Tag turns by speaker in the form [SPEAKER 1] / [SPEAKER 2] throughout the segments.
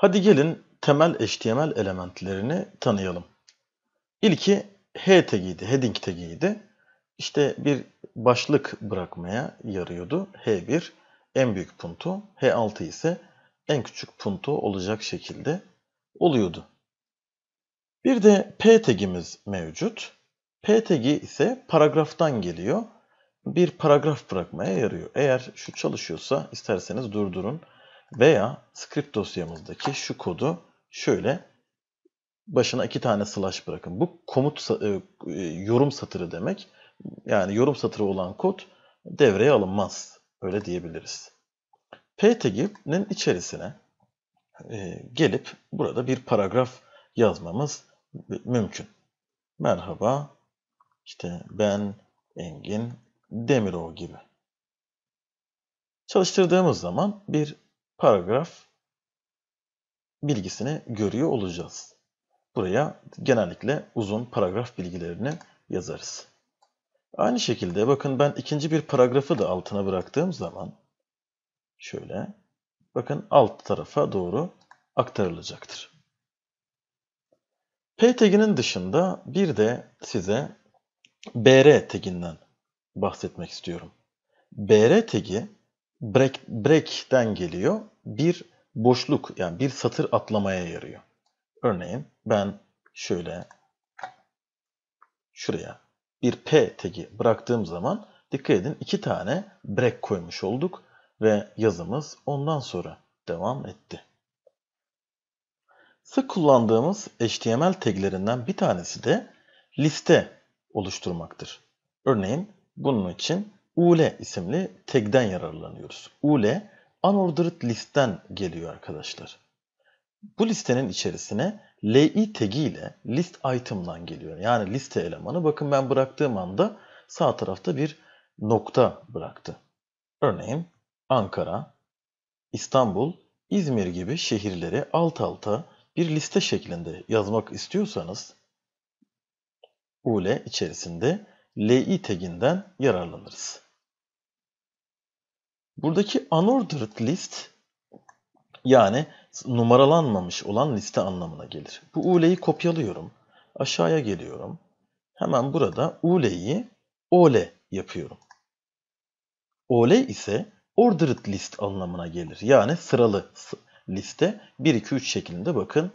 [SPEAKER 1] Hadi gelin temel HTML elementlerini tanıyalım. İlki H tagiydi, heading tagiydi. İşte bir başlık bırakmaya yarıyordu. H1 en büyük punto, H6 ise en küçük punto olacak şekilde oluyordu. Bir de P tagimiz mevcut. P tagi ise paragraftan geliyor. Bir paragraf bırakmaya yarıyor. Eğer şu çalışıyorsa isterseniz durdurun veya script dosyamızdaki şu kodu şöyle başına iki tane slash bırakın. Bu komut e, e, yorum satırı demek. Yani yorum satırı olan kod devreye alınmaz. Öyle diyebiliriz. P taginin içerisine e, gelip burada bir paragraf yazmamız mümkün. Merhaba, işte ben Engin Demiroğ gibi. Çalıştırdığımız zaman bir paragraf bilgisini görüyor olacağız. Buraya genellikle uzun paragraf bilgilerini yazarız. Aynı şekilde bakın ben ikinci bir paragrafı da altına bıraktığım zaman şöyle bakın alt tarafa doğru aktarılacaktır. P taginin dışında bir de size BR taginden bahsetmek istiyorum. BR tagi break break'ten geliyor. Bir boşluk yani bir satır atlamaya yarıyor. Örneğin ben şöyle şuraya bir P tagi bıraktığım zaman dikkat edin iki tane break koymuş olduk ve yazımız ondan sonra devam etti. Sık kullandığımız HTML taglerinden bir tanesi de liste oluşturmaktır. Örneğin bunun için ule isimli tag'den yararlanıyoruz. Ule unordered listten geliyor arkadaşlar. Bu listenin içerisine li tagi ile list item'dan geliyor. Yani liste elemanı. Bakın ben bıraktığım anda sağ tarafta bir nokta bıraktı. Örneğin Ankara, İstanbul, İzmir gibi şehirleri alt alta bir liste şeklinde yazmak istiyorsanız ule içerisinde li taginden yararlanırız. Buradaki unordered list yani numaralanmamış olan liste anlamına gelir. Bu ule'yi kopyalıyorum. Aşağıya geliyorum. Hemen burada ule'yi ole yapıyorum. Ole ise ordered list anlamına gelir. Yani sıralı liste 1 2 3 şeklinde bakın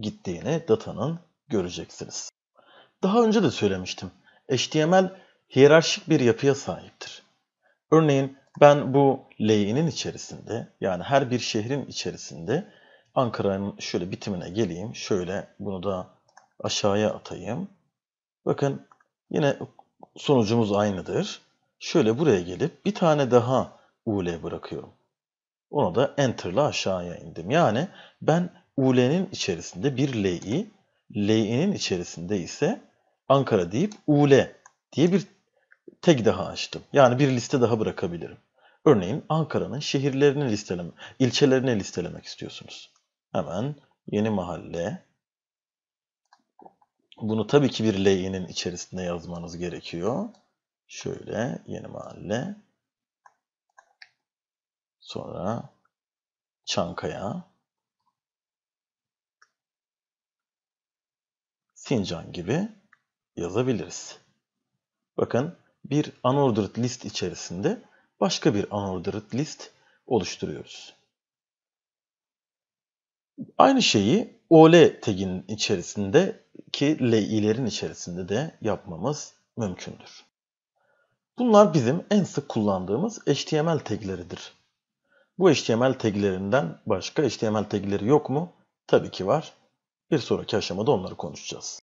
[SPEAKER 1] gittiğini datanın göreceksiniz. Daha önce de söylemiştim. HTML hiyerarşik bir yapıya sahiptir. Örneğin ben bu leğenin içerisinde yani her bir şehrin içerisinde Ankara'nın şöyle bitimine geleyim. Şöyle bunu da aşağıya atayım. Bakın yine sonucumuz aynıdır. Şöyle buraya gelip bir tane daha ule bırakıyorum. Onu da Enter'la aşağıya indim. Yani ben ule'nin içerisinde bir LI, LI'nin içerisinde ise Ankara deyip ule diye bir tek daha açtım. Yani bir liste daha bırakabilirim. Örneğin Ankara'nın şehirlerini listeleme, ilçelerini listelemek istiyorsunuz. Hemen yeni mahalle. Bunu tabii ki bir LE'nin içerisinde yazmanız gerekiyor. Şöyle yeni mahalle. Sonra Çankaya. Sincan gibi yazabiliriz. Bakın bir unordered list içerisinde başka bir unordered list oluşturuyoruz. Aynı şeyi OL taginin içerisindeki LI'lerin içerisinde de yapmamız mümkündür. Bunlar bizim en sık kullandığımız HTML tagleridir. Bu HTML taglerinden başka HTML tagleri yok mu? Tabii ki var. Bir sonraki aşamada onları konuşacağız.